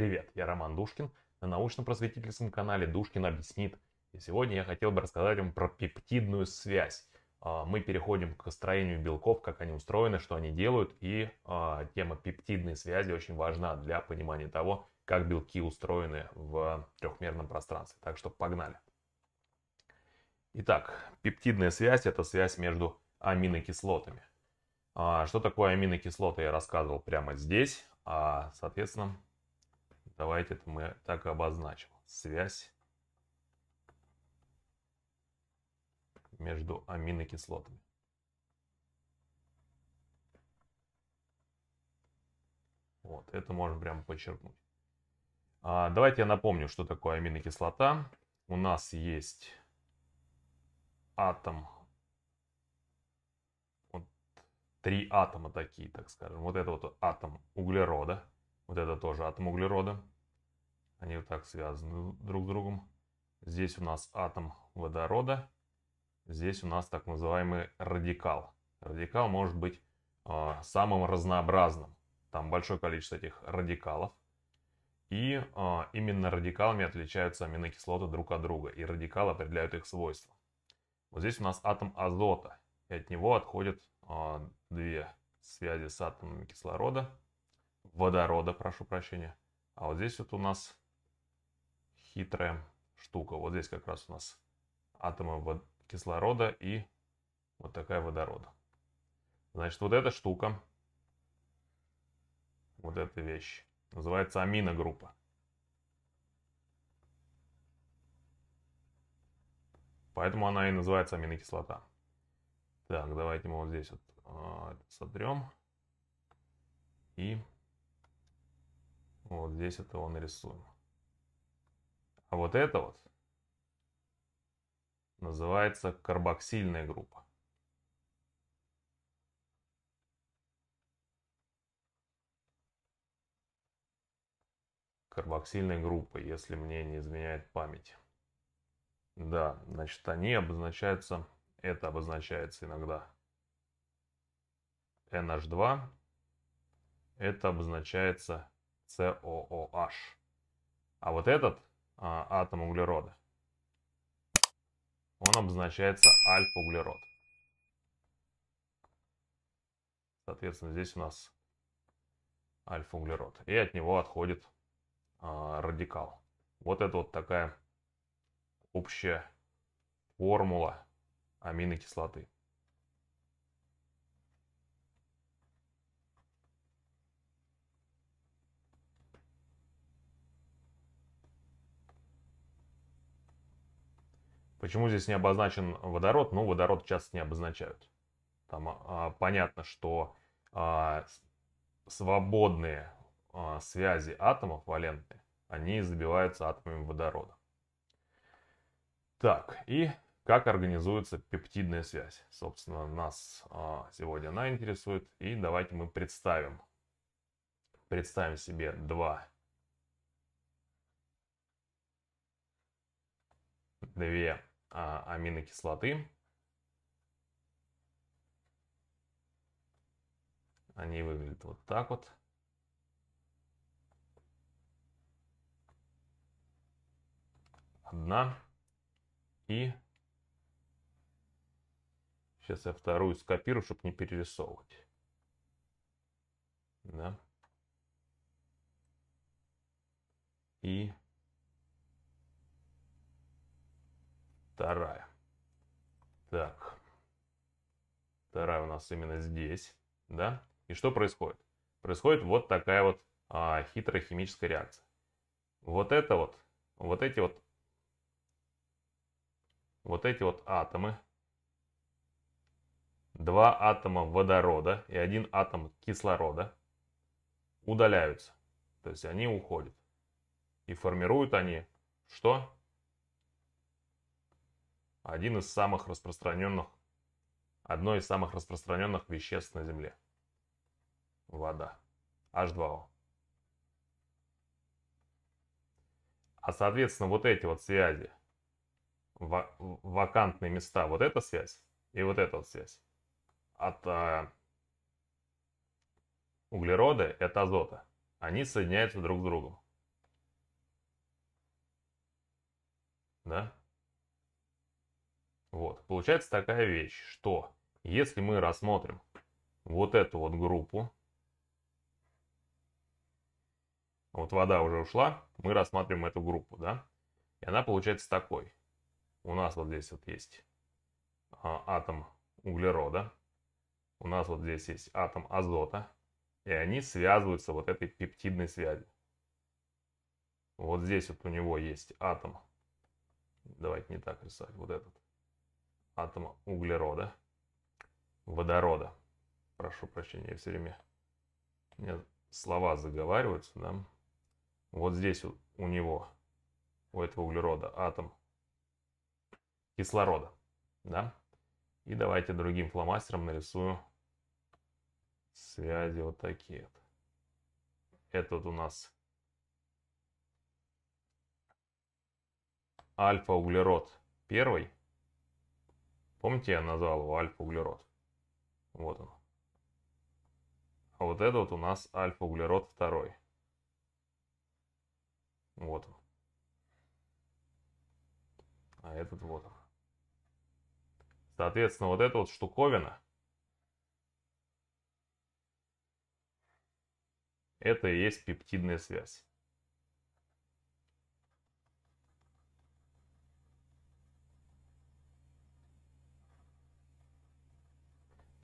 Привет, я Роман Душкин на научно-просветительском канале Душкин объяснит. И сегодня я хотел бы рассказать вам про пептидную связь. А, мы переходим к строению белков, как они устроены, что они делают, и а, тема пептидной связи очень важна для понимания того, как белки устроены в трехмерном пространстве. Так что погнали. Итак, пептидная связь – это связь между аминокислотами. А, что такое аминокислоты, я рассказывал прямо здесь. Соответственно, Давайте это мы так и обозначим. Связь между аминокислотами. Вот, это можно прямо подчеркнуть. А, давайте я напомню, что такое аминокислота. У нас есть атом. Вот три атома такие, так скажем. Вот это вот атом углерода. Вот это тоже атом углерода. Они вот так связаны друг с другом. Здесь у нас атом водорода. Здесь у нас так называемый радикал. Радикал может быть э, самым разнообразным. Там большое количество этих радикалов. И э, именно радикалами отличаются аминокислоты друг от друга. И радикалы определяют их свойства. Вот здесь у нас атом азота. И от него отходят э, две связи с атомами кислорода водорода, прошу прощения. А вот здесь вот у нас хитрая штука. Вот здесь как раз у нас атомы кислорода и вот такая водорода. Значит, вот эта штука, вот эта вещь, называется аминогруппа. Поэтому она и называется аминокислота. Так, давайте мы вот здесь вот, вот а, сотрем. И вот здесь это он рисуем. А вот это вот называется карбоксильная группа. Карбоксильная группа, если мне не изменяет память. Да, значит, они обозначаются, это обозначается иногда NH2, это обозначается COOH. А вот этот а, атом углерода, он обозначается альфа-углерод. Соответственно, здесь у нас альфа-углерод. И от него отходит а, радикал. Вот это вот такая общая формула аминокислоты. Почему здесь не обозначен водород? Ну, водород часто не обозначают. Там а, понятно, что а, свободные а, связи атомов валентные, они забиваются атомами водорода. Так, и как организуется пептидная связь? Собственно, нас а, сегодня она интересует. И давайте мы представим. Представим себе два две а, аминокислоты. Они выглядят вот так вот. Одна. И сейчас я вторую скопирую, чтобы не перерисовывать. Да. И вторая. Так. Вторая у нас именно здесь, да? И что происходит? Происходит вот такая вот а, хитрая химическая реакция. Вот это вот, вот эти вот, вот эти вот атомы, два атома водорода и один атом кислорода удаляются. То есть они уходят. И формируют они что? один из самых распространенных, одно из самых распространенных веществ на Земле. Вода. H2O. А соответственно вот эти вот связи, вакантные места, вот эта связь и вот эта вот связь от э, углерода и от азота, они соединяются друг с другом. Вот, получается такая вещь, что если мы рассмотрим вот эту вот группу, вот вода уже ушла, мы рассматриваем эту группу, да, и она получается такой. У нас вот здесь вот есть а, атом углерода, у нас вот здесь есть атом азота, и они связываются вот этой пептидной связью. Вот здесь вот у него есть атом, давайте не так рисовать, вот этот, атома углерода, водорода. Прошу прощения, я все время... У слова заговариваются, да? Вот здесь у, у него, у этого углерода, атом кислорода, да? И давайте другим фломастером нарисую связи вот такие вот. Это вот у нас альфа-углерод первый, Помните, я назвал его альфа-углерод? Вот он. А вот это вот у нас альфа-углерод второй. Вот он. А этот вот он. Соответственно, вот эта вот штуковина, это и есть пептидная связь.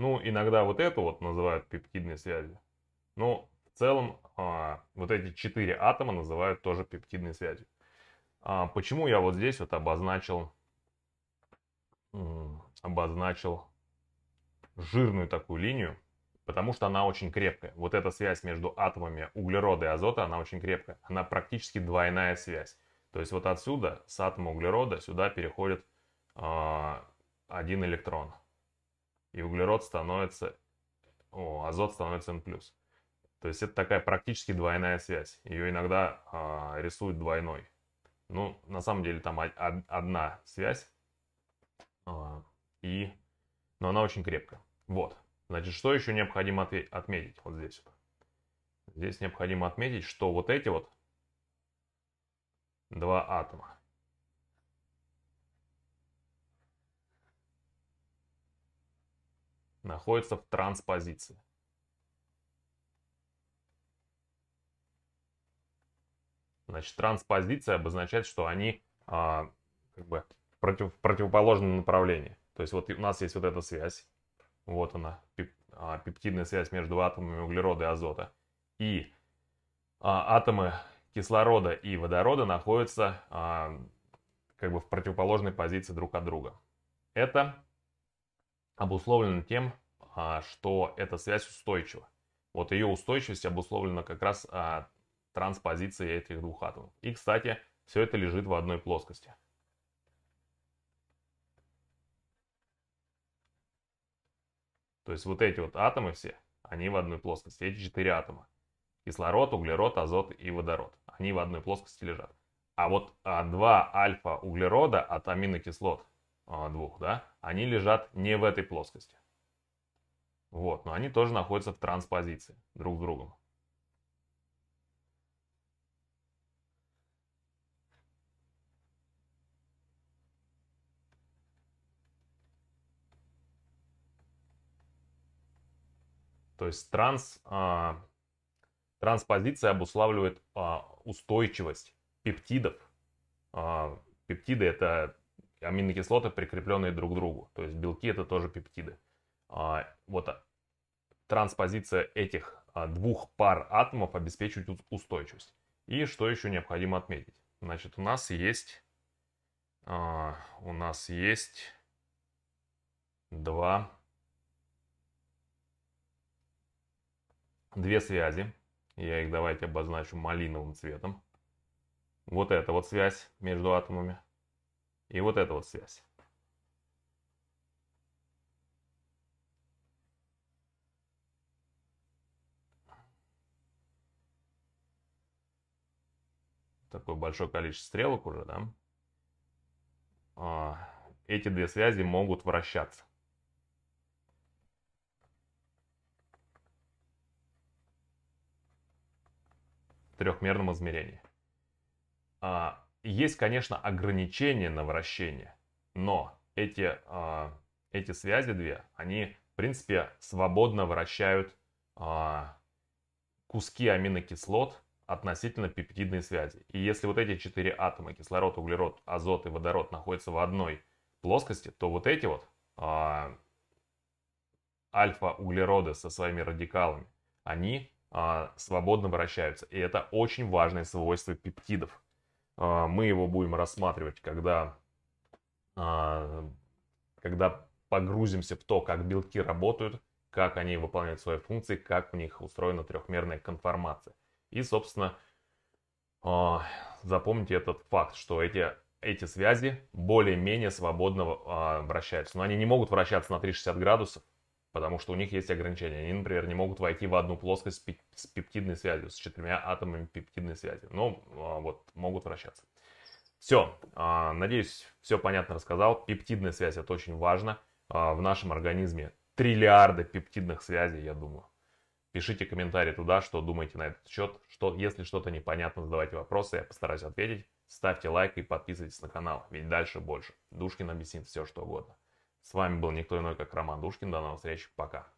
Ну, иногда вот это вот называют пептидной связью. Но в целом а, вот эти четыре атома называют тоже пептидной связью. А, почему я вот здесь вот обозначил, обозначил жирную такую линию? Потому что она очень крепкая. Вот эта связь между атомами углерода и азота, она очень крепкая. Она практически двойная связь. То есть вот отсюда, с атома углерода, сюда переходит а, один электрон и углерод становится, о, азот становится N+. То есть это такая практически двойная связь. Ее иногда э, рисуют двойной. Ну, на самом деле там одна связь, э, и... но она очень крепкая. Вот. Значит, что еще необходимо отметить вот здесь? Вот. Здесь необходимо отметить, что вот эти вот два атома, находится в транспозиции. Значит, транспозиция обозначает, что они а, как бы против, в противоположном направлении. То есть вот у нас есть вот эта связь, вот она, пеп, а, пептидная связь между атомами углерода и азота. И а, атомы кислорода и водорода находятся а, как бы в противоположной позиции друг от друга. Это обусловлена тем, а, что эта связь устойчива. Вот ее устойчивость обусловлена как раз а, транспозицией этих двух атомов. И, кстати, все это лежит в одной плоскости. То есть вот эти вот атомы все, они в одной плоскости, эти четыре атома. Кислород, углерод, азот и водород. Они в одной плоскости лежат. А вот а, два альфа-углерода от аминокислот а, двух, да, они лежат не в этой плоскости. Вот, но они тоже находятся в транспозиции друг с другом. То есть транс, а, транспозиция обуславливает а, устойчивость пептидов. А, пептиды это аминокислоты, прикрепленные друг к другу. То есть белки это тоже пептиды. А, вот а, транспозиция этих а, двух пар атомов обеспечивает устойчивость. И что еще необходимо отметить? Значит, у нас есть у нас есть два две связи. Я их давайте обозначу малиновым цветом. Вот эта вот связь между атомами. И вот эта вот связь. Такое большое количество стрелок уже, да? А, эти две связи могут вращаться. В трехмерном измерении. А, есть, конечно, ограничения на вращение, но эти, э, эти связи две, они, в принципе, свободно вращают э, куски аминокислот относительно пептидной связи. И если вот эти четыре атома, кислород, углерод, азот и водород, находятся в одной плоскости, то вот эти вот э, альфа-углероды со своими радикалами, они э, свободно вращаются. И это очень важное свойство пептидов. А, мы его будем рассматривать, когда, а, когда погрузимся в то, как белки работают, как они выполняют свои функции, как у них устроена трехмерная конформация. И, собственно, а, запомните этот факт, что эти, эти связи более-менее свободно вращаются. Но они не могут вращаться на 360 градусов, потому что у них есть ограничения. Они, например, не могут войти в одну плоскость с пептидной связью, с четырьмя атомами пептидной связи, но ну, а, вот могут вращаться. Все, а, надеюсь, все понятно рассказал. Пептидная связь это очень важно а, в нашем организме. Триллиарды пептидных связей, я думаю. Пишите комментарии туда, что думаете на этот счет. Что, если что-то непонятно, задавайте вопросы, я постараюсь ответить. Ставьте лайк и подписывайтесь на канал, ведь дальше больше. Душкин объяснит все, что угодно. С вами был никто иной, как Роман Душкин. До новых встреч. Пока.